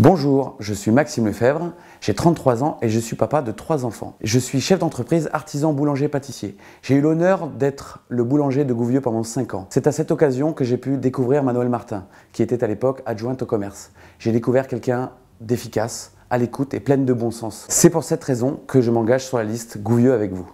Bonjour, je suis Maxime Lefebvre, j'ai 33 ans et je suis papa de trois enfants. Je suis chef d'entreprise artisan boulanger-pâtissier. J'ai eu l'honneur d'être le boulanger de Gouvieux pendant 5 ans. C'est à cette occasion que j'ai pu découvrir Manuel Martin, qui était à l'époque adjointe au commerce. J'ai découvert quelqu'un d'efficace, à l'écoute et plein de bon sens. C'est pour cette raison que je m'engage sur la liste Gouvieux avec vous.